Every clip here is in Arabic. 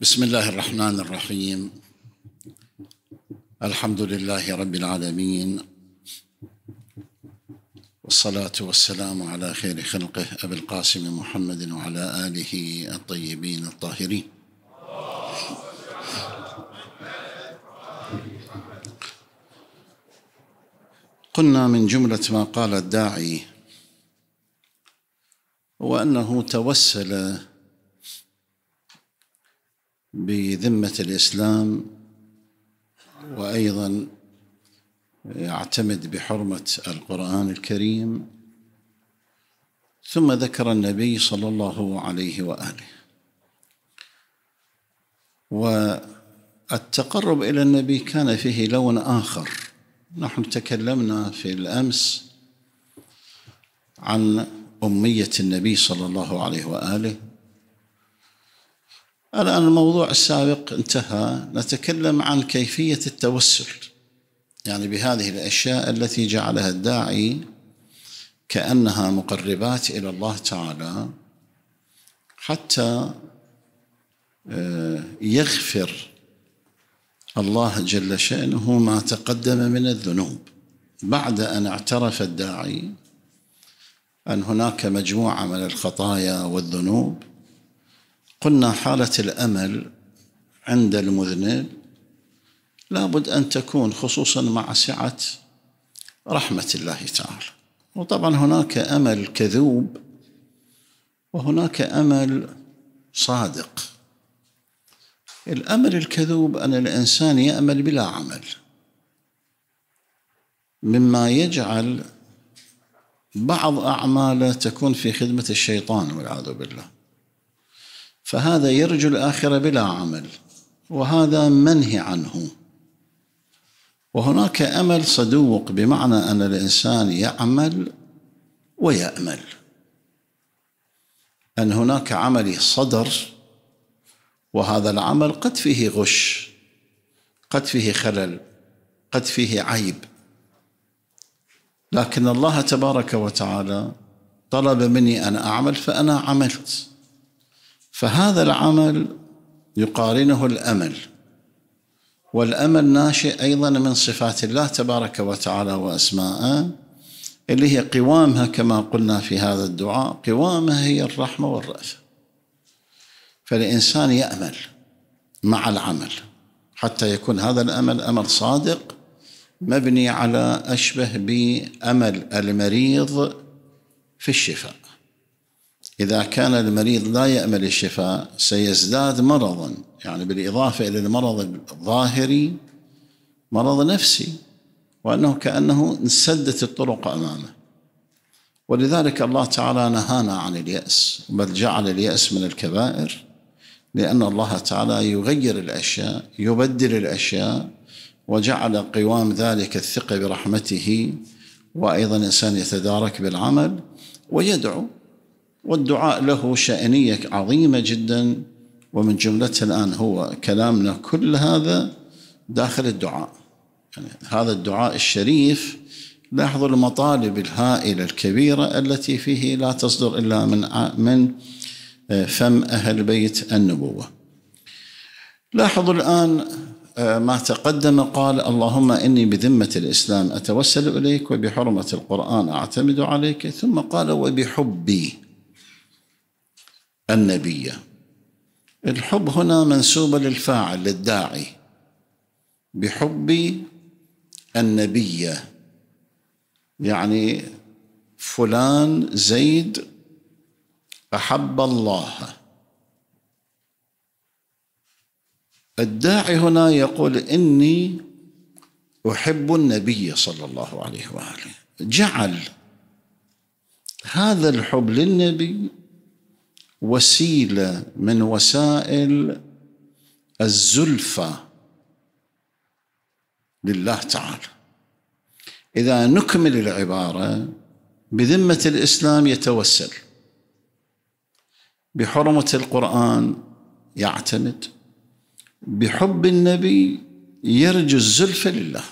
بسم الله الرحمن الرحيم الحمد لله رب العالمين والصلاة والسلام على خير خلقه أبي القاسم محمد وعلى آله الطيبين الطاهرين قلنا من جملة ما قال الداعي هو أنه توسل بذمة الإسلام وأيضا يعتمد بحرمة القرآن الكريم ثم ذكر النبي صلى الله عليه وآله والتقرب إلى النبي كان فيه لون آخر نحن تكلمنا في الأمس عن أمية النبي صلى الله عليه وآله الآن الموضوع السابق انتهى نتكلم عن كيفية التوسل يعني بهذه الأشياء التي جعلها الداعي كأنها مقربات إلى الله تعالى حتى آه، يغفر الله جل شأنه ما تقدم من الذنوب بعد أن اعترف الداعي أن هناك مجموعة من الخطايا والذنوب قلنا حالة الأمل عند المذنب لابد أن تكون خصوصا مع سعة رحمة الله تعالى وطبعا هناك أمل كذوب وهناك أمل صادق الأمل الكذوب أن الإنسان يأمل بلا عمل مما يجعل بعض أعماله تكون في خدمة الشيطان والعياذ بالله فهذا يرجو الآخرة بلا عمل وهذا منهي عنه وهناك أمل صدوق بمعنى أن الإنسان يعمل ويأمل أن هناك عمل صدر وهذا العمل قد فيه غش قد فيه خلل قد فيه عيب لكن الله تبارك وتعالى طلب مني ان اعمل فانا عملت فهذا العمل يقارنه الامل والامل ناشئ ايضا من صفات الله تبارك وتعالى واسماءه اللي هي قوامها كما قلنا في هذا الدعاء قوامها هي الرحمه والرأفه فالانسان يامل مع العمل حتى يكون هذا الامل امل صادق مبني على اشبه بامل المريض في الشفاء إذا كان المريض لا يأمل الشفاء سيزداد مرضا يعني بالإضافة إلى المرض الظاهري مرض نفسي وأنه كأنه انسدت الطرق أمامه ولذلك الله تعالى نهانا عن اليأس بل جعل اليأس من الكبائر لأن الله تعالى يغير الأشياء يبدل الأشياء وجعل قوام ذلك الثقة برحمته وأيضا إنسان يتدارك بالعمل ويدعو والدعاء له شأنية عظيمة جدا ومن جملتها الآن هو كلامنا كل هذا داخل الدعاء يعني هذا الدعاء الشريف لاحظوا المطالب الهائلة الكبيرة التي فيه لا تصدر إلا من من آه، فم أهل بيت النبوة لاحظوا الآن آه، ما تقدم قال اللهم إني بذمة الإسلام أتوسل إليك وبحرمة القرآن أعتمد عليك ثم قال وبحبي النبي الحب هنا منسوب للفاعل للداعي بحب النبي يعني فلان زيد احب الله الداعي هنا يقول اني احب النبي صلى الله عليه واله جعل هذا الحب للنبي وسيله من وسائل الزلفى لله تعالى اذا نكمل العباره بذمه الاسلام يتوسل بحرمه القران يعتمد بحب النبي يرجو الزلفى لله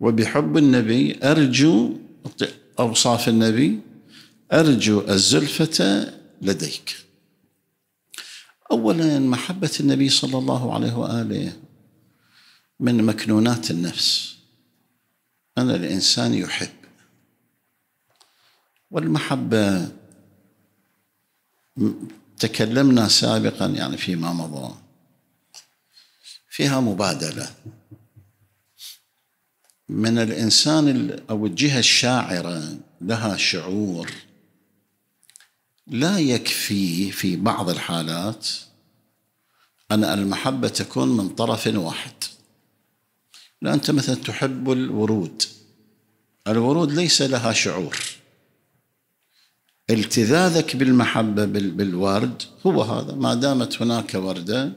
وبحب النبي ارجو اوصاف النبي ارجو الزلفه لديك اولا محبه النبي صلى الله عليه واله من مكنونات النفس ان الانسان يحب والمحبه تكلمنا سابقا يعني فيما مضى فيها مبادله من الانسان او الجهه الشاعره لها شعور لا يكفي في بعض الحالات أن المحبة تكون من طرف واحد لا أنت مثلا تحب الورود الورود ليس لها شعور التذاذك بالمحبة بالورد هو هذا ما دامت هناك وردة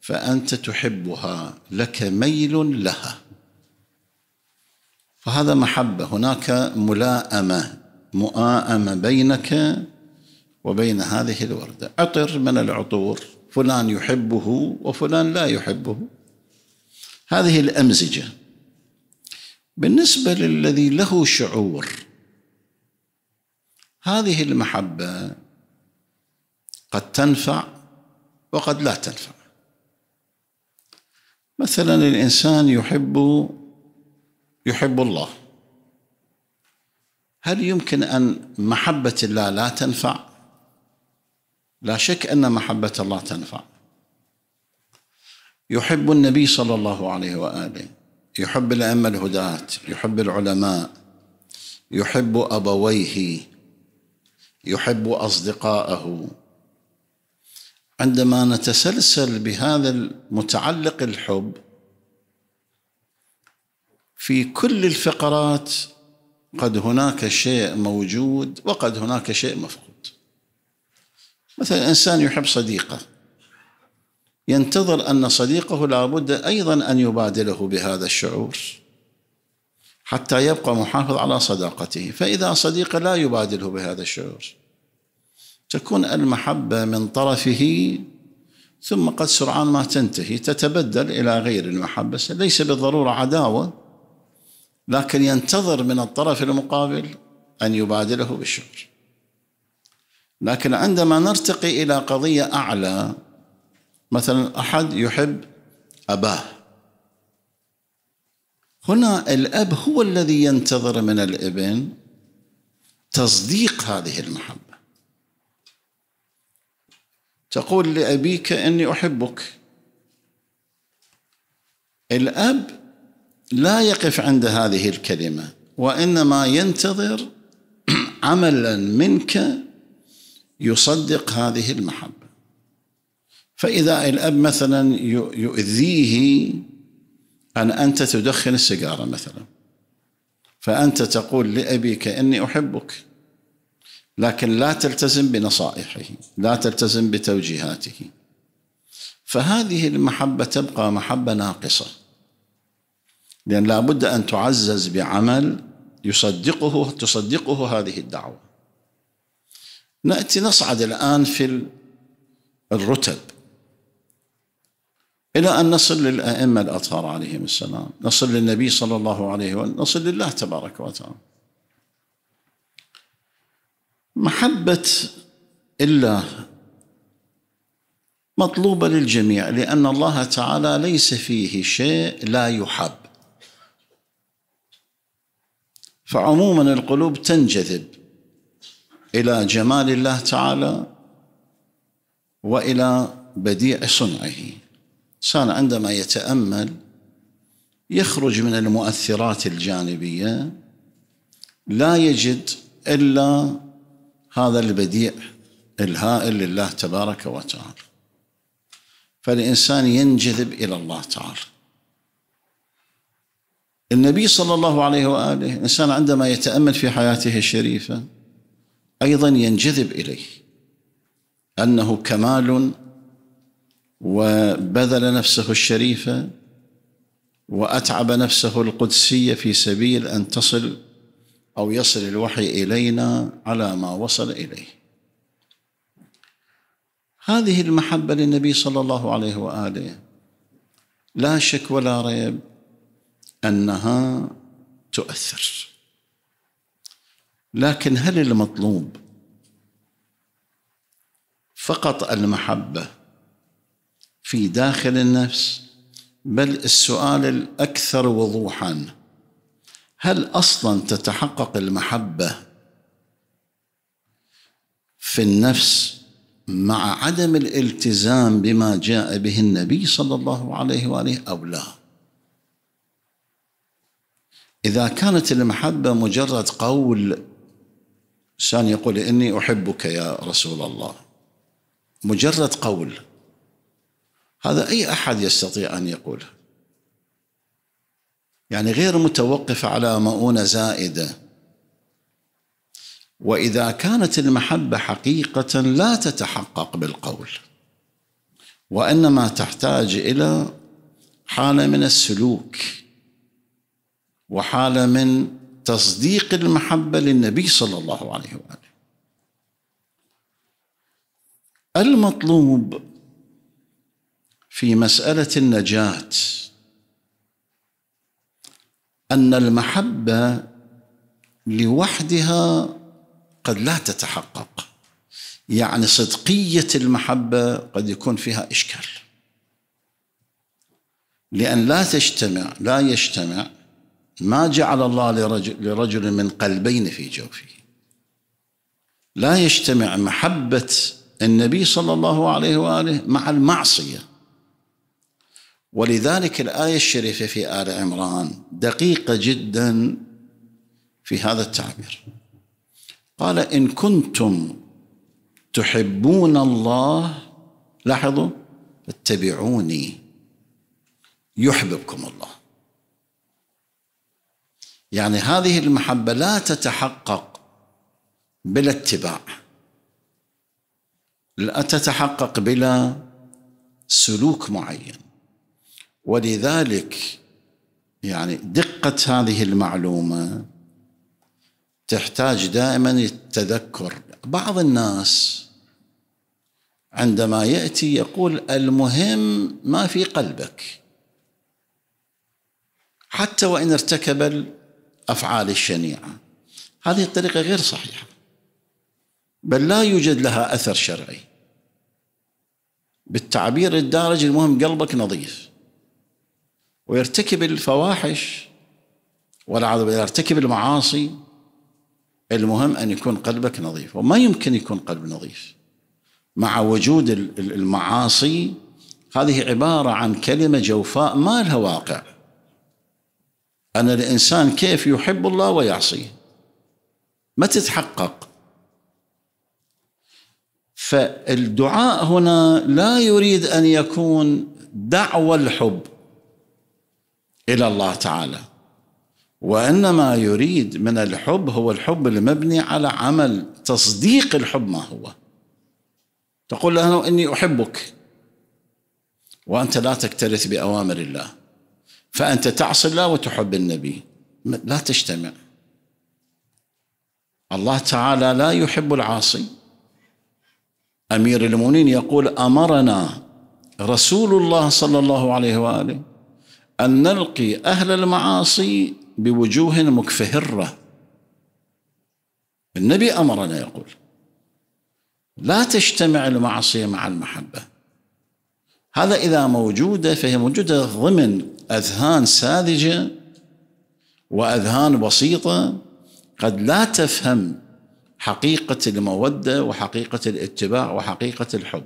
فأنت تحبها لك ميل لها فهذا محبة هناك ملاءمة مؤامة بينك وبين هذه الوردة عطر من العطور فلان يحبه وفلان لا يحبه هذه الأمزجة بالنسبة للذي له شعور هذه المحبة قد تنفع وقد لا تنفع مثلا الإنسان يحب يحب الله هل يمكن أن محبة الله لا تنفع لا شك أن محبة الله تنفع يحب النبي صلى الله عليه وآله يحب الأئمة الهداة يحب العلماء يحب أبويه يحب أصدقاءه عندما نتسلسل بهذا المتعلق الحب في كل الفقرات قد هناك شيء موجود وقد هناك شيء مفقود مثلا إنسان يحب صديقه ينتظر أن صديقه لابد أيضا أن يبادله بهذا الشعور حتى يبقى محافظ على صداقته فإذا صديقه لا يبادله بهذا الشعور تكون المحبة من طرفه ثم قد سرعان ما تنتهي تتبدل إلى غير المحبة ليس بالضرورة عداوة لكن ينتظر من الطرف المقابل أن يبادله بالشعور لكن عندما نرتقي الى قضيه اعلى مثلا احد يحب اباه هنا الاب هو الذي ينتظر من الابن تصديق هذه المحبه تقول لابيك اني احبك الاب لا يقف عند هذه الكلمه وانما ينتظر عملا منك يصدق هذه المحبة فإذا الأب مثلا يؤذيه أن أنت تدخن السيجارة مثلا فأنت تقول لأبيك إني أحبك لكن لا تلتزم بنصائحه لا تلتزم بتوجيهاته فهذه المحبة تبقى محبة ناقصة لأن لابد أن تعزز بعمل يصدقه تصدقه هذه الدعوه نأتي نصعد الآن في الرتب إلى أن نصل للأئمة الأطهار عليهم السلام نصل للنبي صلى الله عليه وسلم نصل لله تبارك وتعالى محبة الله مطلوبة للجميع لأن الله تعالى ليس فيه شيء لا يحب فعموما القلوب تنجذب الى جمال الله تعالى والى بديع صنعه الانسان عندما يتامل يخرج من المؤثرات الجانبيه لا يجد الا هذا البديع الهائل لله تبارك وتعالى فالانسان ينجذب الى الله تعالى النبي صلى الله عليه واله الانسان عندما يتامل في حياته الشريفه ايضا ينجذب اليه انه كمال وبذل نفسه الشريفه واتعب نفسه القدسيه في سبيل ان تصل او يصل الوحي الينا على ما وصل اليه هذه المحبه للنبي صلى الله عليه واله لا شك ولا ريب انها تؤثر لكن هل المطلوب فقط المحبه في داخل النفس بل السؤال الاكثر وضوحا هل اصلا تتحقق المحبه في النفس مع عدم الالتزام بما جاء به النبي صلى الله عليه واله او لا اذا كانت المحبه مجرد قول إنسان يقول إني أحبك يا رسول الله مجرد قول هذا أي أحد يستطيع أن يقوله يعني غير متوقف على مؤونة زائدة وإذا كانت المحبة حقيقة لا تتحقق بالقول وإنما تحتاج إلى حالة من السلوك وحالة من تصديق المحبة للنبي صلى الله عليه وآله المطلوب في مسألة النجاة أن المحبة لوحدها قد لا تتحقق يعني صدقية المحبة قد يكون فيها إشكال لأن لا تجتمع لا يجتمع ما جعل الله لرجل, لرجل من قلبين في جوفه لا يجتمع محبة النبي صلى الله عليه وآله مع المعصية ولذلك الآية الشريفة في آل عمران دقيقة جدا في هذا التعبير قال إن كنتم تحبون الله لاحظوا اتبعوني يحببكم الله يعني هذه المحبة لا تتحقق بلا اتباع لا تتحقق بلا سلوك معين ولذلك يعني دقة هذه المعلومة تحتاج دائما التذكر بعض الناس عندما يأتي يقول المهم ما في قلبك حتى وإن ارتكب الأفعال الشنيعة هذه الطريقة غير صحيحة بل لا يوجد لها أثر شرعي بالتعبير الدارج المهم قلبك نظيف ويرتكب والعياذ بالله يرتكب المعاصي المهم أن يكون قلبك نظيف وما يمكن يكون قلب نظيف مع وجود المعاصي هذه عبارة عن كلمة جوفاء ما لها واقع أن الإنسان كيف يحب الله ويعصيه ما تتحقق فالدعاء هنا لا يريد أن يكون دعوة الحب إلى الله تعالى وإنما يريد من الحب هو الحب المبني على عمل تصديق الحب ما هو تقول له أني أحبك وأنت لا تكترث بأوامر الله فأنت تعصي الله وتحب النبي لا تجتمع الله تعالى لا يحب العاصي أمير المؤمنين يقول أمرنا رسول الله صلى الله عليه وآله أن نلقي أهل المعاصي بوجوه مكفهرة النبي أمرنا يقول لا تجتمع المعصية مع المحبة هذا إذا موجودة فهي موجودة ضمن اذهان ساذجه واذهان بسيطه قد لا تفهم حقيقه الموده وحقيقه الاتباع وحقيقه الحب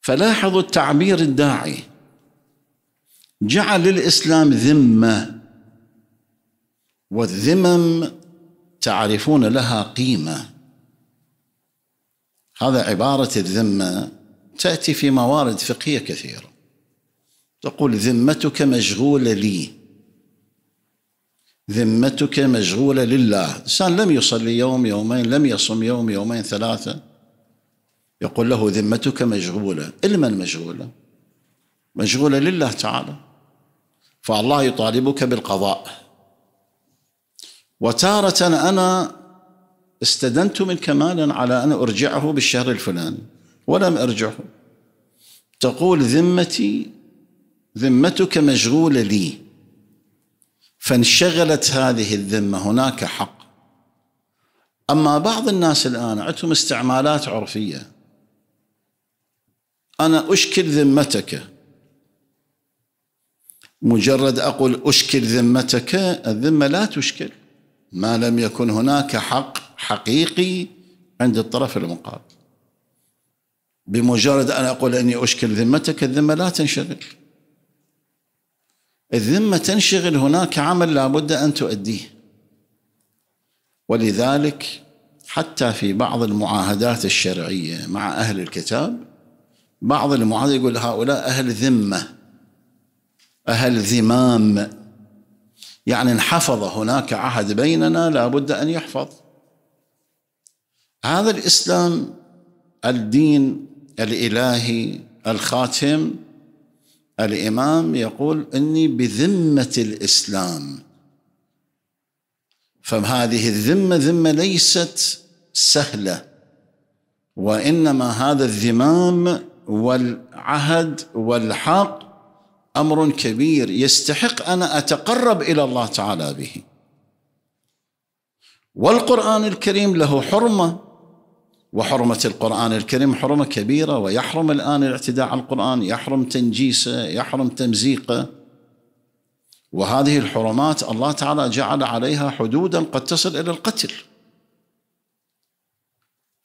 فلاحظوا التعبير الداعي جعل الاسلام ذمه والذمم تعرفون لها قيمه هذا عباره الذمه تاتي في موارد فقهيه كثيره تقول ذمتك مشغولة لي ذمتك مشغولة لله إنسان لم يصلي يوم يومين لم يصم يوم يومين ثلاثة يقول له ذمتك مشغولة لمن مشغولة مشغولة لله تعالى فالله يطالبك بالقضاء وتارة أنا استدنت من كمال على أن أرجعه بالشهر الفلاني ولم أرجعه تقول ذمتي ذمتك مشغولة لي فانشغلت هذه الذمة هناك حق أما بعض الناس الآن عندهم استعمالات عرفية أنا أشكل ذمتك مجرد أقول أشكل ذمتك الذمة لا تشكل ما لم يكن هناك حق حقيقي عند الطرف المقابل بمجرد أن أقول أني أشكل ذمتك الذمة لا تنشغل الذمة تنشغل هناك عمل لابد أن تؤديه ولذلك حتى في بعض المعاهدات الشرعية مع أهل الكتاب بعض المعاهدات يقول هؤلاء أهل ذمة أهل ذمام يعني انحفظ هناك عهد بيننا لابد أن يحفظ هذا الإسلام الدين الإلهي الخاتم الامام يقول اني بذمه الاسلام فهذه الذمه ذمه ليست سهله وانما هذا الذمام والعهد والحق امر كبير يستحق ان اتقرب الى الله تعالى به والقران الكريم له حرمه وحرمة القرآن الكريم حرمة كبيرة ويحرم الآن الاعتداء على القرآن يحرم تنجيسه يحرم تمزيقه وهذه الحرمات الله تعالى جعل عليها حدودا قد تصل إلى القتل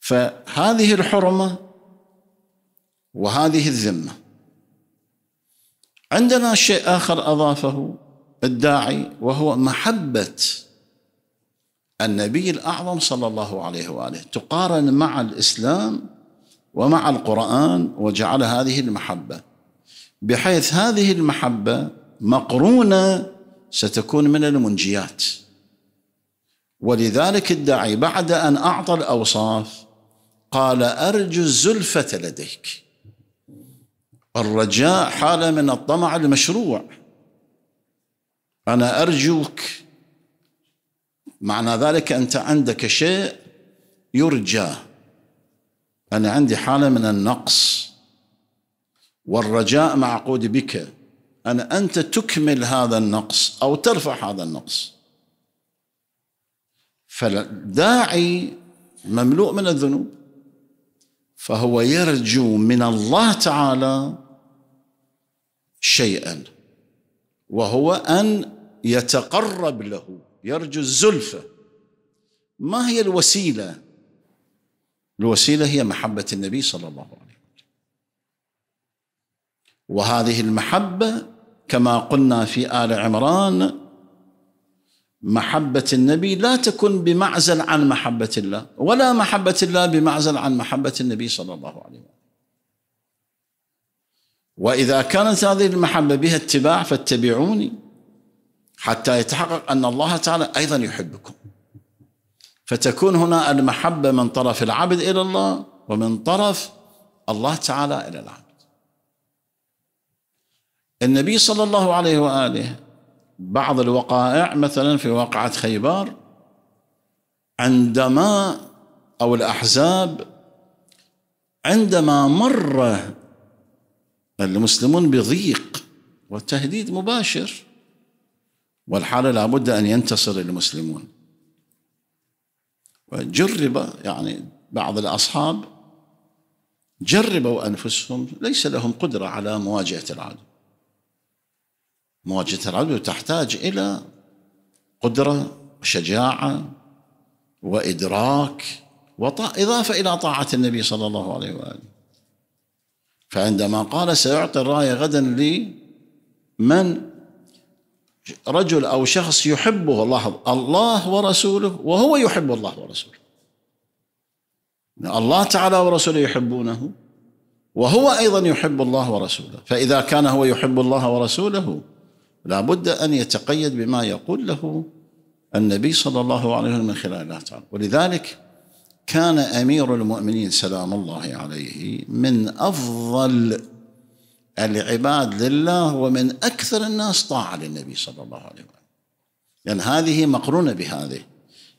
فهذه الحرمة وهذه الذمة عندنا شيء آخر أضافه الداعي وهو محبة النبي الأعظم صلى الله عليه وآله تقارن مع الإسلام ومع القرآن وجعل هذه المحبة بحيث هذه المحبة مقرونة ستكون من المنجيات ولذلك الداعي بعد أن أعطى الأوصاف قال أرجو الزلفة لديك الرجاء حالة من الطمع المشروع أنا أرجوك معنى ذلك أنت عندك شيء يرجى أنا عندي حالة من النقص والرجاء معقود بك أن أنت تكمل هذا النقص أو ترفع هذا النقص فالداعي مملوء من الذنوب فهو يرجو من الله تعالى شيئا وهو أن يتقرب له يرجو الزلفة ما هي الوسيله الوسيله هي محبه النبي صلى الله عليه وسلم وهذه المحبه كما قلنا في ال عمران محبه النبي لا تكن بمعزل عن محبه الله ولا محبه الله بمعزل عن محبه النبي صلى الله عليه وسلم واذا كانت هذه المحبه بها اتباع فاتبعوني حتى يتحقق ان الله تعالى ايضا يحبكم فتكون هنا المحبه من طرف العبد الى الله ومن طرف الله تعالى الى العبد النبي صلى الله عليه واله بعض الوقائع مثلا في واقعه خيبار عندما او الاحزاب عندما مر المسلمون بضيق وتهديد مباشر والحالة لابد أن ينتصر المسلمون وجرب يعني بعض الأصحاب جربوا أنفسهم ليس لهم قدرة على مواجهة العدو مواجهة العدو تحتاج إلى قدرة وشجاعة وإدراك وإضافة إلى طاعة النبي صلى الله عليه وآله فعندما قال سيعطي الراية غدا لي من رجل أو شخص يحبه الله الله ورسوله وهو يحب الله ورسوله الله تعالى ورسوله يحبونه وهو أيضا يحب الله ورسوله فإذا كان هو يحب الله ورسوله لابد أن يتقيد بما يقول له النبي صلى الله عليه وسلم من خلال الله تعالى ولذلك كان أمير المؤمنين سلام الله عليه من أفضل العباد لله ومن أكثر الناس طاعة للنبي صلى الله عليه وسلم لأن يعني هذه مقرونة بهذه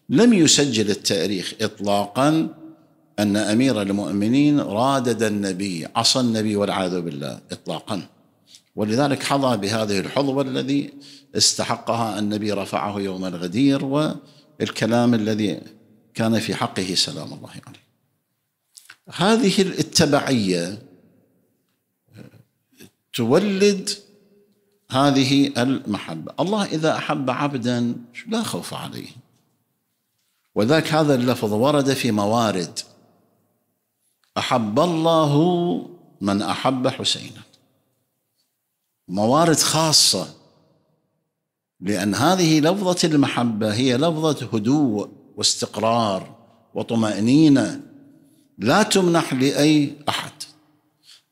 لم يسجل التاريخ إطلاقا أن أمير المؤمنين رادد النبي عصى النبي والعياذ بالله إطلاقا ولذلك حظى بهذه الحظوة الذي استحقها النبي رفعه يوم الغدير والكلام الذي كان في حقه سلام الله عليه هذه التبعية تولد هذه المحبة الله إذا أحب عبدا لا خوف عليه وذاك هذا اللفظ ورد في موارد أحب الله من أحب حسينا موارد خاصة لأن هذه لفظة المحبة هي لفظة هدوء واستقرار وطمأنينة لا تمنح لأي أحد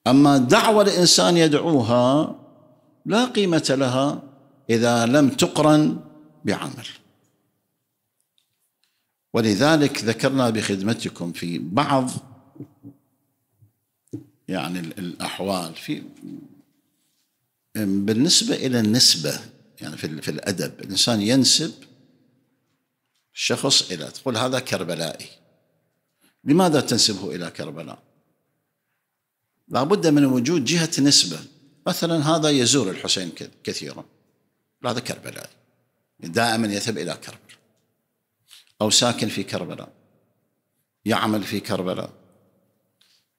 أما دعوة الإنسان يدعوها لا قيمة لها إذا لم تقرن بعمل ولذلك ذكرنا بخدمتكم في بعض يعني الأحوال في بالنسبة إلى النسبة يعني في, في الأدب الإنسان ينسب شخص إلى تقول هذا كربلائي لماذا تنسبه إلى كربلاء لابد من وجود جهة نسبة مثلا هذا يزور الحسين كثيرا هذا كربلائي دائما يذهب إلى كربلاء أو ساكن في كربلاء يعمل في كربلاء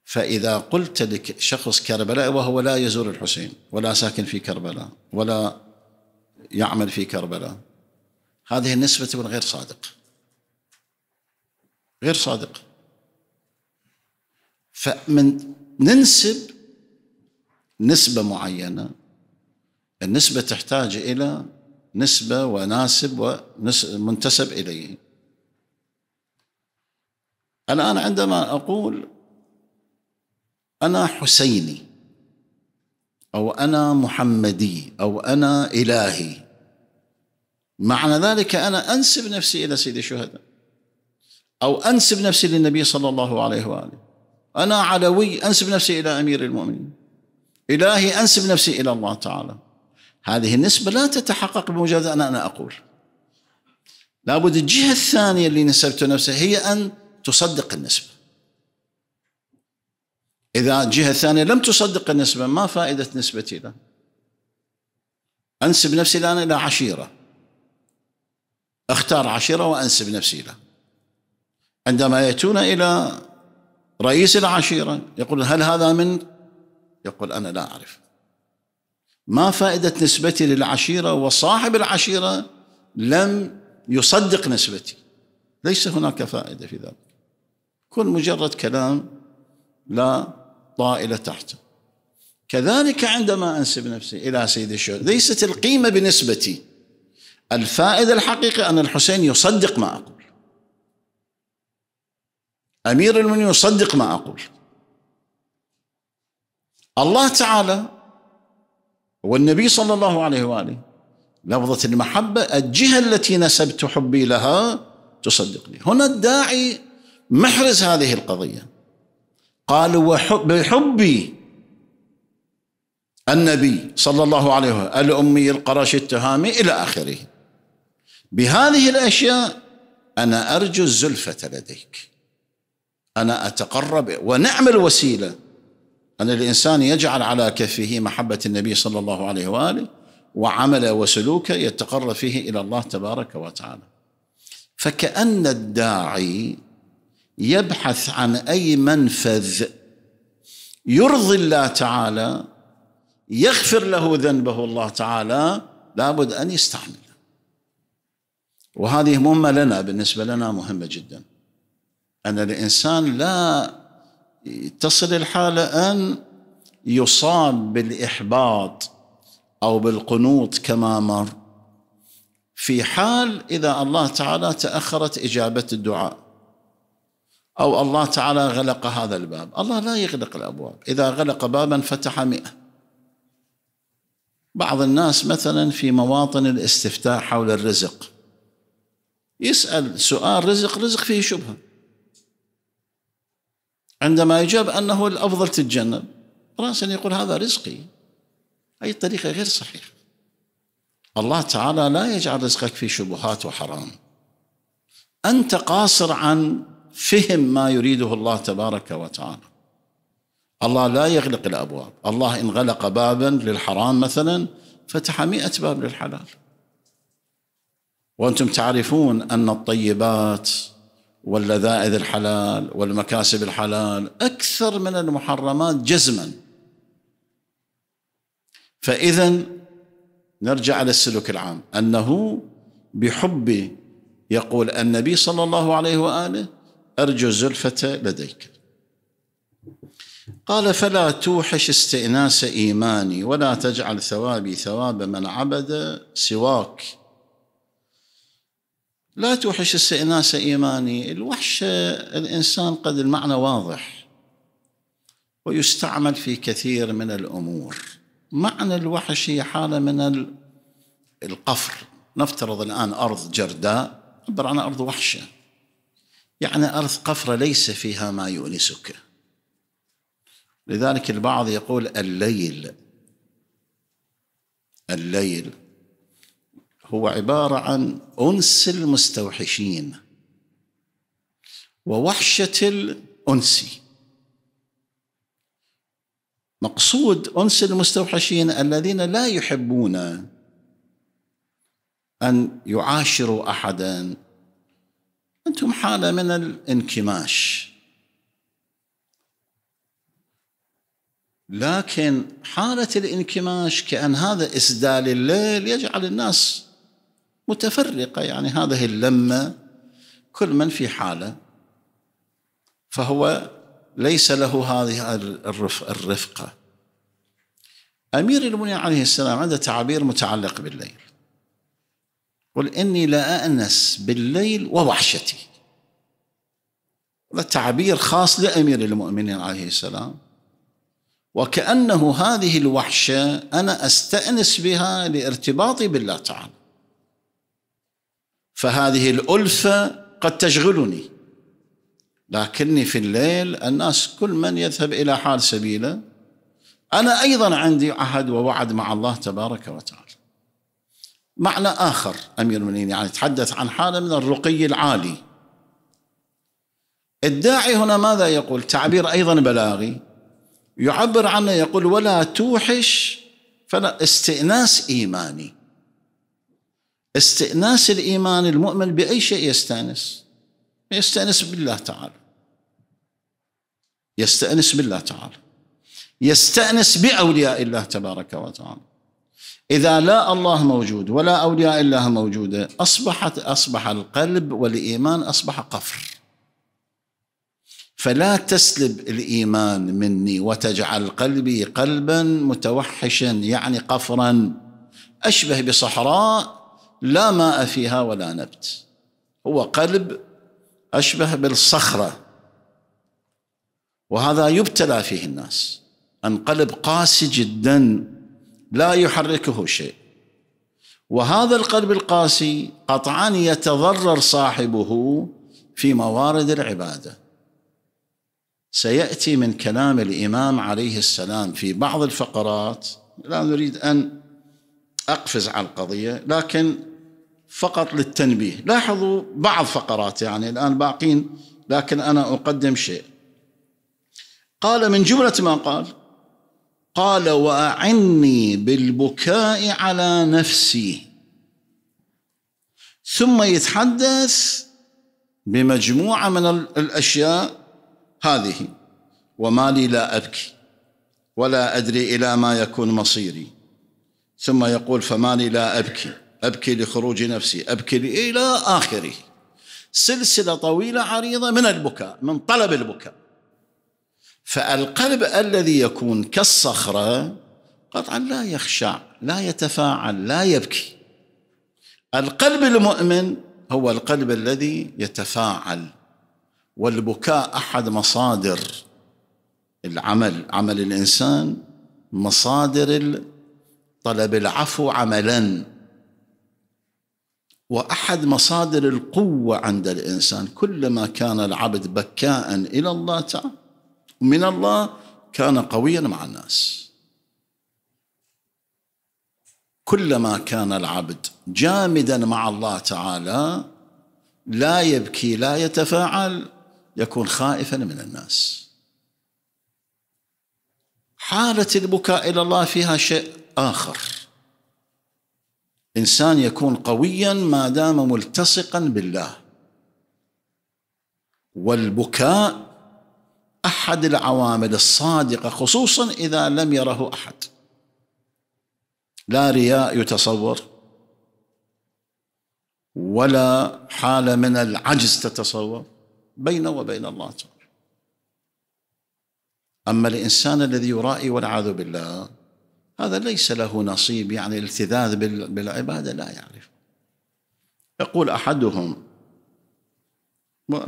فإذا قلت لك شخص كربلاء وهو لا يزور الحسين ولا ساكن في كربلاء ولا يعمل في كربلاء هذه النسبة تكون غير صادق غير صادق فمن ننسب نسبة معينة النسبة تحتاج إلى نسبة وناسب ومنتسب إليه الآن عندما أقول أنا حسيني أو أنا محمدي أو أنا إلهي معنى ذلك أنا أنسب نفسي إلى سيد الشهداء أو أنسب نفسي للنبي صلى الله عليه وآله أنا علوي أنسب نفسي إلى أمير المؤمنين إلهي أنسب نفسي إلى الله تعالى هذه النسبة لا تتحقق بمجرد أن أنا أقول لابد الجهة الثانية اللي نسبت نفسها هي أن تصدق النسبة إذا الجهة الثانية لم تصدق النسبة ما فائدة نسبتي له أنسب نفسي الآن إلى عشيرة أختار عشيرة وأنسب نفسي له عندما يأتون إلى رئيس العشيرة يقول هل هذا من يقول أنا لا أعرف ما فائدة نسبتي للعشيرة وصاحب العشيرة لم يصدق نسبتي ليس هناك فائدة في ذلك كل مجرد كلام لا طائلة تحته كذلك عندما أنسب نفسي إلى سيد الشهداء ليست القيمة بنسبتي الفائدة الحقيقة أن الحسين يصدق ما أقول أمير المؤمنين يصدق ما أقول الله تعالى والنبي صلى الله عليه وآله لفظة المحبة الجهة التي نسبت حبي لها تصدقني هنا الداعي محرز هذه القضية قال وحب بحبي النبي صلى الله عليه وسلم الأمي القرش التهامي إلى آخره بهذه الأشياء أنا أرجو الزلفة لديك أنا أتقرب ونعم الوسيلة أن الإنسان يجعل على كفه محبة النبي صلى الله عليه وآله وعمله وسلوكه يتقرب فيه إلى الله تبارك وتعالى فكأن الداعي يبحث عن أي منفذ يرضي الله تعالى يغفر له ذنبه الله تعالى لابد أن يستعمل وهذه مهمة لنا بالنسبة لنا مهمة جداً أن الإنسان لا تصل الحالة أن يصاب بالإحباط أو بالقنوط كما مر في حال إذا الله تعالى تأخرت إجابة الدعاء أو الله تعالى غلق هذا الباب الله لا يغلق الأبواب إذا غلق بابا فتح مئة بعض الناس مثلا في مواطن الاستفتاء حول الرزق يسأل سؤال رزق رزق فيه شبهة عندما يجاب أنه الأفضل تتجنب رأسا يقول هذا رزقي أي طريقة غير صحيحة الله تعالى لا يجعل رزقك في شبهات وحرام أنت قاصر عن فهم ما يريده الله تبارك وتعالى الله لا يغلق الأبواب الله إن غلق بابا للحرام مثلا فتح مئة باب للحلال وأنتم تعرفون أن الطيبات واللذائذ الحلال والمكاسب الحلال اكثر من المحرمات جزما فاذا نرجع على السلوك العام انه بحب يقول النبي صلى الله عليه واله ارجو الزلفه لديك قال فلا توحش استئناس ايماني ولا تجعل ثوابي ثواب من عبد سواك لا توحش استئناس إيماني الوحش الإنسان قد المعنى واضح ويستعمل في كثير من الأمور معنى الوحش هي حالة من القفر نفترض الآن أرض جرداء عبر عن أرض وحشة يعني أرض قفرة ليس فيها ما يؤنسك لذلك البعض يقول الليل الليل هو عباره عن انس المستوحشين ووحشه الانس مقصود انس المستوحشين الذين لا يحبون ان يعاشروا احدا انتم حاله من الانكماش لكن حالة الانكماش كأن هذا إسدال الليل يجعل الناس متفرقة يعني هذه اللمة كل من في حاله فهو ليس له هذه الرفقة أمير المؤمنين عليه السلام عنده تعابير متعلق بالليل قل إني لأأنس بالليل ووحشتي هذا تعبير خاص لأمير المؤمنين عليه السلام وكأنه هذه الوحشة أنا أستأنس بها لارتباطي بالله تعالى فهذه الألفة قد تشغلني لكني في الليل الناس كل من يذهب إلى حال سبيله أنا أيضا عندي عهد ووعد مع الله تبارك وتعالى معنى آخر أمير المؤمنين يعني تحدث عن حالة من الرقي العالي الداعي هنا ماذا يقول تعبير أيضا بلاغي يعبر عنه يقول ولا توحش فلا استئناس إيماني استئناس الإيمان المؤمن بأي شيء يستأنس يستأنس بالله تعالى يستأنس بالله تعالى يستأنس بأولياء الله تبارك وتعالى إذا لا الله موجود ولا أولياء الله موجودة أصبحت أصبح القلب والإيمان أصبح قفر فلا تسلب الإيمان مني وتجعل قلبي قلبا متوحشا يعني قفرا أشبه بصحراء لا ماء فيها ولا نبت هو قلب أشبه بالصخرة وهذا يبتلى فيه الناس أن قلب قاسي جدا لا يحركه شيء وهذا القلب القاسي قطعا يتضرر صاحبه في موارد العباده سياتي من كلام الامام عليه السلام في بعض الفقرات لا نريد ان أقفز على القضية لكن فقط للتنبيه لاحظوا بعض فقرات يعني الآن باقين لكن أنا أقدم شيء قال من جملة ما قال قال وأعني بالبكاء على نفسي ثم يتحدث بمجموعة من الأشياء هذه وما لي لا أبكي ولا أدري إلى ما يكون مصيري ثم يقول فماني لا أبكي أبكي لخروج نفسي أبكي إلى آخره سلسلة طويلة عريضة من البكاء من طلب البكاء فالقلب الذي يكون كالصخرة قطعا لا يخشع لا يتفاعل لا يبكي القلب المؤمن هو القلب الذي يتفاعل والبكاء احد مصادر العمل عمل الانسان مصادر طلب العفو عملا واحد مصادر القوه عند الانسان كلما كان العبد بكاء الى الله تعالى من الله كان قويا مع الناس كلما كان العبد جامدا مع الله تعالى لا يبكي لا يتفاعل يكون خائفا من الناس حاله البكاء الى الله فيها شيء آخر إنسان يكون قويا ما دام ملتصقا بالله والبكاء أحد العوامل الصادقة خصوصا إذا لم يره أحد لا رياء يتصور ولا حالة من العجز تتصور بينه وبين الله تعالى أما الإنسان الذي يرائي والعياذ بالله هذا ليس له نصيب يعني التذاذ بالعبادة لا يعرف يقول أحدهم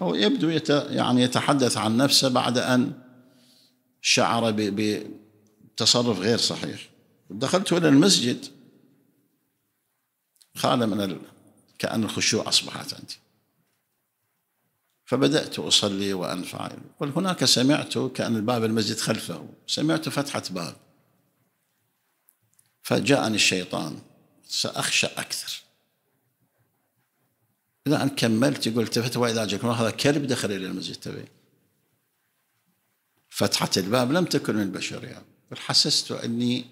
ويبدو يت يعني يتحدث عن نفسه بعد أن شعر بتصرف غير صحيح دخلت إلى المسجد خالة من ال... كأن الخشوع أصبحت عندي فبدأت أصلي وأنفعل قل هناك سمعت كأن الباب المسجد خلفه سمعت فتحة باب فجاءني الشيطان سأخشى أكثر إذا أنا كملت يقول التفت وإذا جاكم هذا كلب دخل إلى المسجد تبعي فتحة الباب لم تكن من البشر يعني بل حسست أني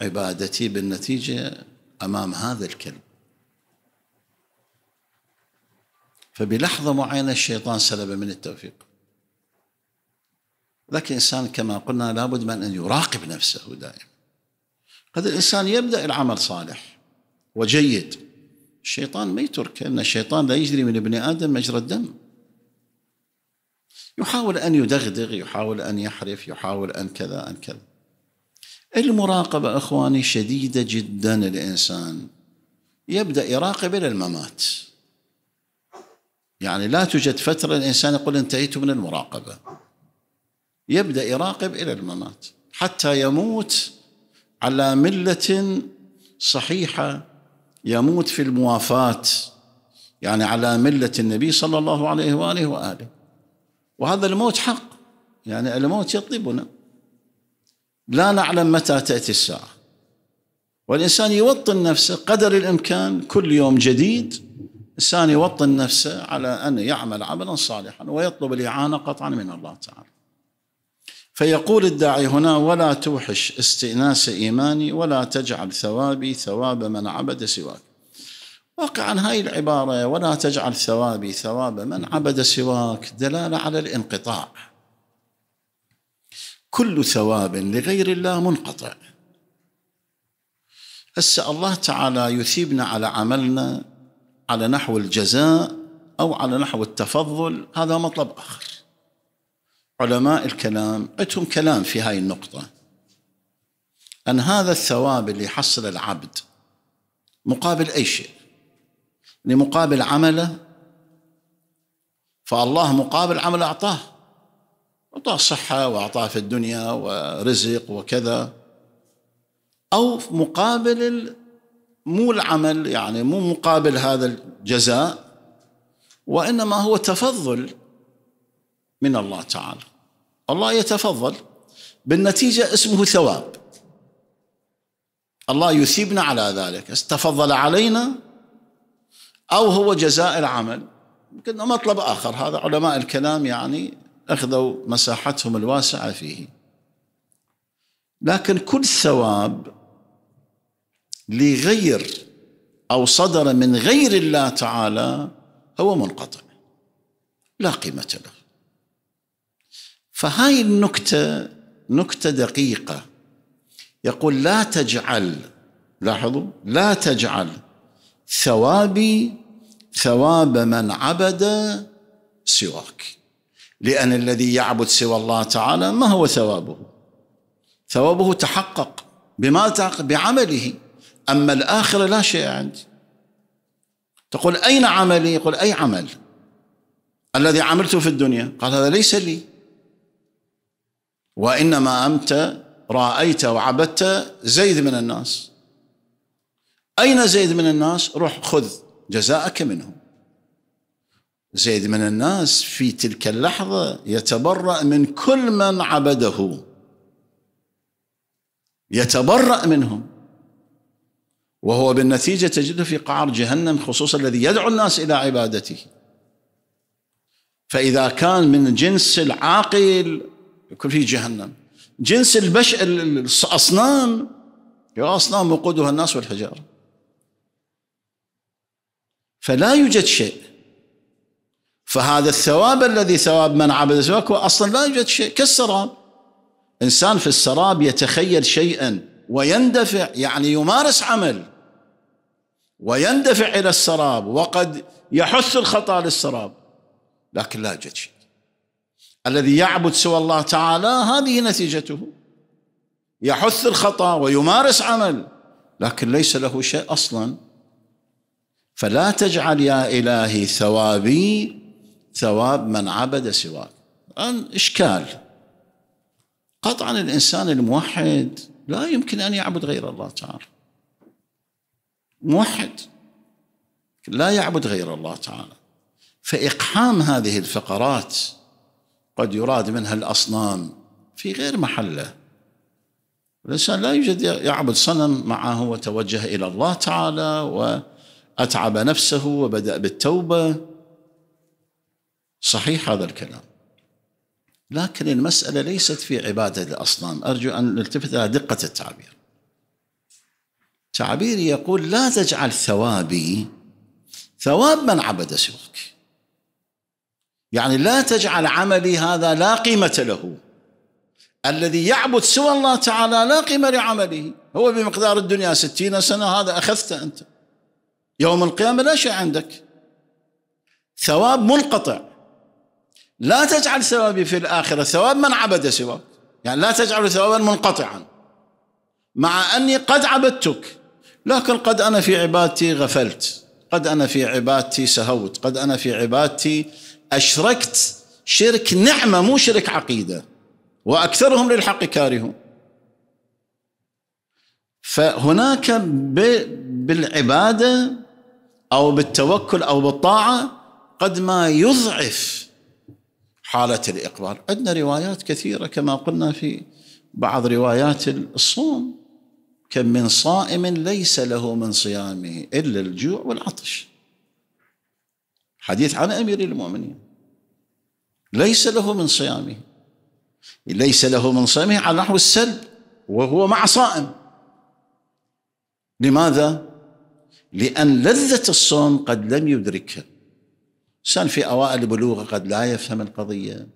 عبادتي بالنتيجة أمام هذا الكلب فبلحظة معينة الشيطان سلب من التوفيق لكن الإنسان كما قلنا لابد من أن يراقب نفسه دائما هذا الإنسان يبدأ العمل صالح وجيد الشيطان ما يترك لأن الشيطان لا يجري من ابن آدم مجرى الدم يحاول أن يدغدغ يحاول أن يحرف يحاول أن كذا أن كذا المراقبة إخواني شديدة جدا الإنسان يبدأ يراقب إلى الممات يعني لا توجد فترة الإنسان يقول انتهيت من المراقبة يبدأ يراقب إلى الممات حتى يموت على مله صحيحه يموت في الموافاه يعني على مله النبي صلى الله عليه واله واله وهذا الموت حق يعني الموت يطلبنا لا نعلم متى تاتي الساعه والانسان يوطن نفسه قدر الامكان كل يوم جديد الانسان يوطن نفسه على ان يعمل عملا صالحا ويطلب الاعانه قطعا من الله تعالى فيقول الداعي هنا ولا توحش استئناس إيماني ولا تجعل ثوابي ثواب من عبد سواك واقعا هاي العبارة ولا تجعل ثوابي ثواب من عبد سواك دلالة على الانقطاع كل ثواب لغير الله منقطع هسه الله تعالى يثيبنا على عملنا على نحو الجزاء او على نحو التفضل هذا مطلب اخر علماء الكلام عندهم كلام في هاي النقطة أن هذا الثواب اللي يحصل العبد مقابل أي شيء لمقابل يعني عمله فالله مقابل عمل أعطاه أعطاه صحة وأعطاه في الدنيا ورزق وكذا أو مقابل مو العمل يعني مو مقابل هذا الجزاء وإنما هو تفضل من الله تعالى الله يتفضل بالنتيجة اسمه ثواب الله يثيبنا على ذلك استفضل علينا أو هو جزاء العمل يمكن مطلب آخر هذا علماء الكلام يعني أخذوا مساحتهم الواسعة فيه لكن كل ثواب لغير أو صدر من غير الله تعالى هو منقطع لا قيمة له فهاي النكتة نكتة دقيقة يقول لا تجعل لاحظوا لا تجعل ثوابي ثواب من عبد سواك لأن الذي يعبد سوى الله تعالى ما هو ثوابه ثوابه تحقق بما تحقق بعمله أما الآخرة لا شيء عندي تقول أين عملي يقول أي عمل الذي عملته في الدنيا قال هذا ليس لي وانما انت رايت وعبدت زيد من الناس اين زيد من الناس روح خذ جزاءك منه زيد من الناس في تلك اللحظه يتبرا من كل من عبده يتبرا منهم وهو بالنتيجه تجده في قعر جهنم خصوصا الذي يدعو الناس الى عبادته فاذا كان من جنس العاقل يكون في جهنم جنس البش الأصنام يا أصنام وقودها الناس والحجارة فلا يوجد شيء فهذا الثواب الذي ثواب من عبد سواك أصلا لا يوجد شيء كالسراب إنسان في السراب يتخيل شيئا ويندفع يعني يمارس عمل ويندفع إلى السراب وقد يحث الخطأ للسراب لكن لا يوجد شيء الذي يعبد سوى الله تعالى هذه نتيجته يحث الخطا ويمارس عمل لكن ليس له شيء اصلا فلا تجعل يا الهي ثوابي ثواب من عبد سواك الان اشكال قطعا الانسان الموحد لا يمكن ان يعبد غير الله تعالى موحد لا يعبد غير الله تعالى فاقحام هذه الفقرات قد يراد منها الأصنام في غير محله الإنسان لا يوجد يعبد صنم معه وتوجه إلى الله تعالى وأتعب نفسه وبدأ بالتوبة صحيح هذا الكلام لكن المسألة ليست في عبادة الأصنام أرجو أن نلتفت إلى دقة التعبير تعبيري يقول لا تجعل ثوابي ثواب من عبد سواك يعني لا تجعل عملي هذا لا قيمة له الذي يعبد سوى الله تعالى لا قيمة لعمله هو بمقدار الدنيا ستين سنة هذا أخذته أنت يوم القيامة لا شيء عندك ثواب منقطع لا تجعل ثوابي في الآخرة ثواب من عبد سواك يعني لا تجعل ثوابا منقطعا مع أني قد عبدتك لكن قد أنا في عبادتي غفلت قد أنا في عبادتي سهوت قد أنا في عبادتي أشركت شرك نعمة مو شرك عقيدة وأكثرهم للحق كارهون فهناك بالعبادة أو بالتوكل أو بالطاعة قد ما يضعف حالة الإقبال عندنا روايات كثيرة كما قلنا في بعض روايات الصوم كم من صائم ليس له من صيامه إلا الجوع والعطش حديث عن امير المؤمنين ليس له من صيامه ليس له من صيامه على نحو السلب وهو مع صائم لماذا؟ لأن لذة الصوم قد لم يدركها إنسان في أوائل بلوغه قد لا يفهم القضية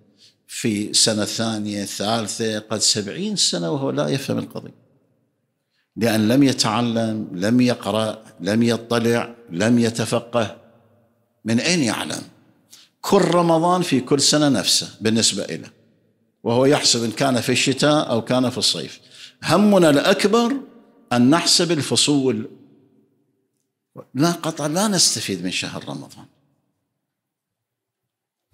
في سنة ثانية ثالثة قد سبعين سنة وهو لا يفهم القضية لأن لم يتعلم لم يقرأ لم يطلع لم يتفقه من أين يعلم كل رمضان في كل سنة نفسه بالنسبة له وهو يحسب إن كان في الشتاء أو كان في الصيف همنا الأكبر أن نحسب الفصول لا قطعا لا نستفيد من شهر رمضان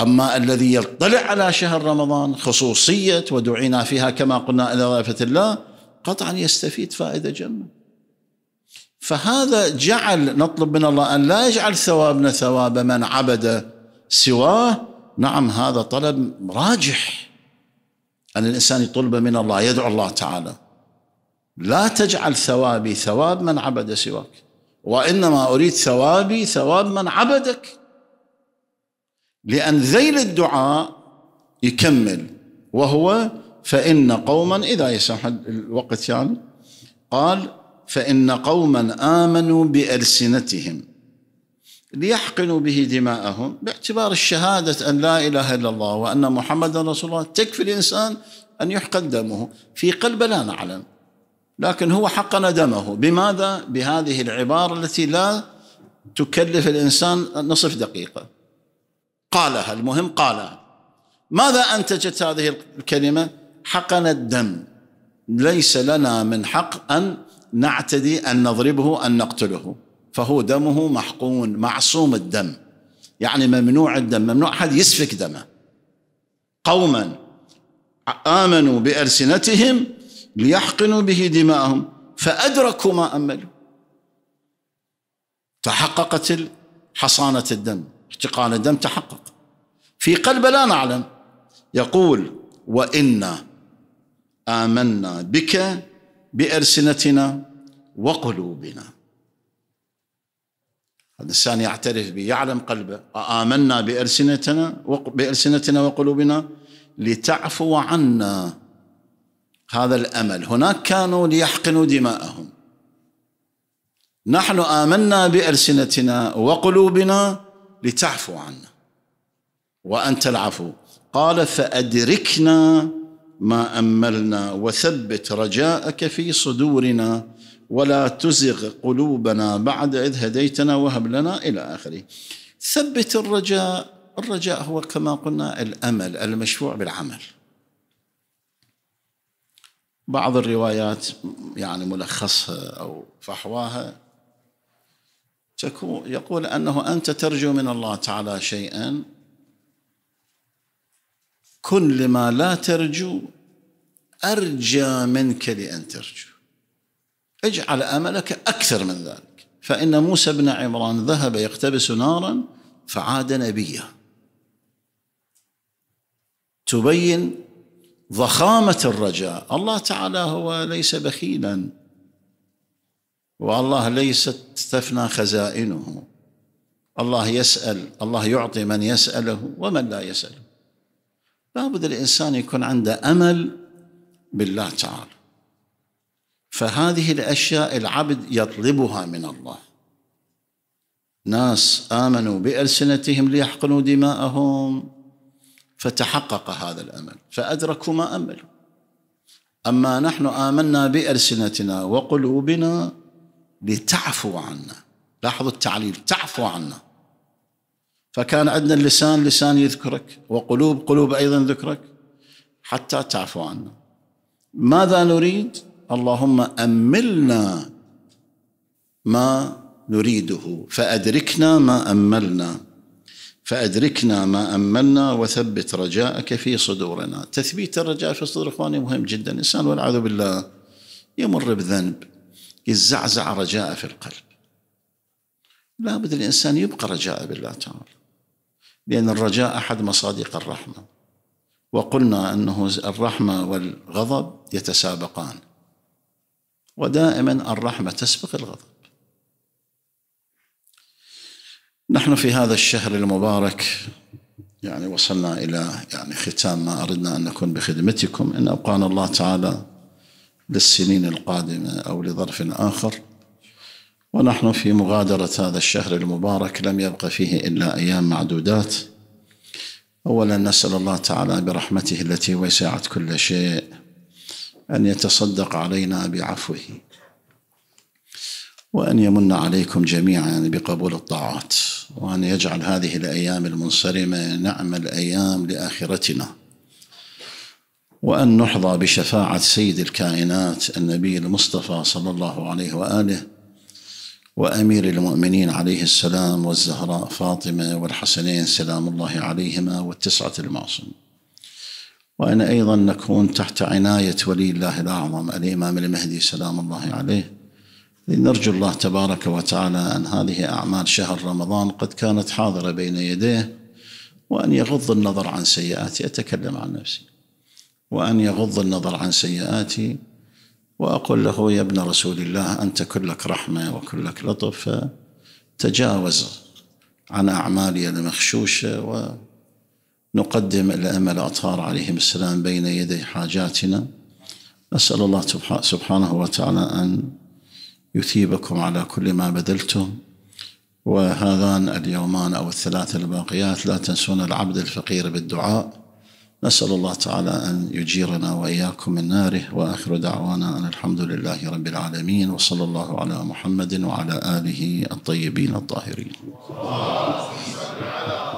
أما الذي يطلع على شهر رمضان خصوصية ودعينا فيها كما قلنا إلى ضيافة الله قطعا يستفيد فائدة جمة فهذا جعل نطلب من الله ان لا يجعل ثوابنا ثواب من عبد سواه نعم هذا طلب راجح ان الانسان يطلب من الله يدعو الله تعالى لا تجعل ثوابي ثواب من عبد سواك وانما اريد ثوابي ثواب من عبدك لان ذيل الدعاء يكمل وهو فان قوما اذا يسمح الوقت يعني قال فإن قوما آمنوا بألسنتهم ليحقنوا به دماءهم باعتبار الشهادة أن لا إله إلا الله وأن محمدا رسول الله تكفي الإنسان أن يحقن دمه في قلب لا نعلم لكن هو حقن دمه بماذا؟ بهذه العبارة التي لا تكلف الإنسان نصف دقيقة قالها المهم قالها ماذا أنتجت هذه الكلمة؟ حقن الدم ليس لنا من حق أن نعتدي أن نضربه أن نقتله فهو دمه محقون معصوم الدم يعني ممنوع الدم ممنوع أحد يسفك دمه قوما آمنوا بألسنتهم ليحقنوا به دماءهم فأدركوا ما أملوا تحققت حصانة الدم احتقان الدم تحقق في قلب لا نعلم يقول وإنا آمنا بك بألسنتنا وقلوبنا الإنسان يعترف به يعلم قلبه آمنا بألسنتنا بألسنتنا وقلوبنا لتعفو عنا هذا الأمل هناك كانوا ليحقنوا دماءهم نحن آمنا بألسنتنا وقلوبنا لتعفو عنا وأنت العفو قال فأدركنا ما املنا وثبت رجاءك في صدورنا ولا تزغ قلوبنا بعد اذ هديتنا وهب لنا الى اخره. ثبت الرجاء، الرجاء هو كما قلنا الامل المشروع بالعمل. بعض الروايات يعني ملخصها او فحواها تكون يقول انه انت ترجو من الله تعالى شيئا كن لما لا ترجو أرجى منك لأن ترجو اجعل أملك أكثر من ذلك فإن موسى بن عمران ذهب يقتبس نارا فعاد نبيا تبين ضخامة الرجاء الله تعالى هو ليس بخيلا والله ليست تفنى خزائنه الله يسأل الله يعطي من يسأله ومن لا يسأله لابد الإنسان يكون عنده أمل بالله تعالى فهذه الاشياء العبد يطلبها من الله ناس امنوا بالسنتهم ليحقنوا دماءهم فتحقق هذا الامل فادركوا ما املوا اما نحن امنا بالسنتنا وقلوبنا لتعفو عنا لاحظوا التعليل تعفو عنا فكان عندنا اللسان لسان يذكرك وقلوب قلوب ايضا ذكرك حتى تعفو عنا ماذا نريد اللهم املنا ما نريده فادركنا ما املنا فادركنا ما املنا وثبت رجاءك في صدورنا تثبيت الرجاء في صدور اخواني مهم جدا الانسان والعياذ بالله يمر بذنب يزعزع رجاء في القلب لابد الانسان يبقى رجاء بالله تعالى لان الرجاء احد مصادق الرحمه وقلنا أنه الرحمة والغضب يتسابقان ودائما الرحمة تسبق الغضب نحن في هذا الشهر المبارك يعني وصلنا إلى يعني ختام ما أردنا أن نكون بخدمتكم إن أبقانا الله تعالى للسنين القادمة أو لظرف آخر ونحن في مغادرة هذا الشهر المبارك لم يبق فيه إلا أيام معدودات أولا نسأل الله تعالى برحمته التي وسعت كل شيء أن يتصدق علينا بعفوه وأن يمن عليكم جميعا بقبول الطاعات وأن يجعل هذه الأيام المنصرمة نعم الأيام لآخرتنا وأن نحظى بشفاعة سيد الكائنات النبي المصطفى صلى الله عليه وآله وأمير المؤمنين عليه السلام والزهراء فاطمة والحسنين سلام الله عليهما والتسعة المعصوم وأنا أيضا نكون تحت عناية ولي الله الأعظم الإمام المهدي سلام الله عليه نرجو الله تبارك وتعالى أن هذه أعمال شهر رمضان قد كانت حاضرة بين يديه وأن يغض النظر عن سيئاتي أتكلم عن نفسي وأن يغض النظر عن سيئاتي وأقول له يا ابن رسول الله أنت كلك رحمة وكلك لطف تجاوز عن أعمالي المخشوشة ونقدم الأئمة الأطهار عليهم السلام بين يدي حاجاتنا أسأل الله سبحانه وتعالى أن يثيبكم على كل ما بذلتم وهذان اليومان أو الثلاثة الباقيات لا تنسون العبد الفقير بالدعاء نسأل الله تعالى أن يجيرنا وإياكم من ناره وآخر دعوانا أن الحمد لله رب العالمين وصلى الله على محمد وعلى آله الطيبين الطاهرين.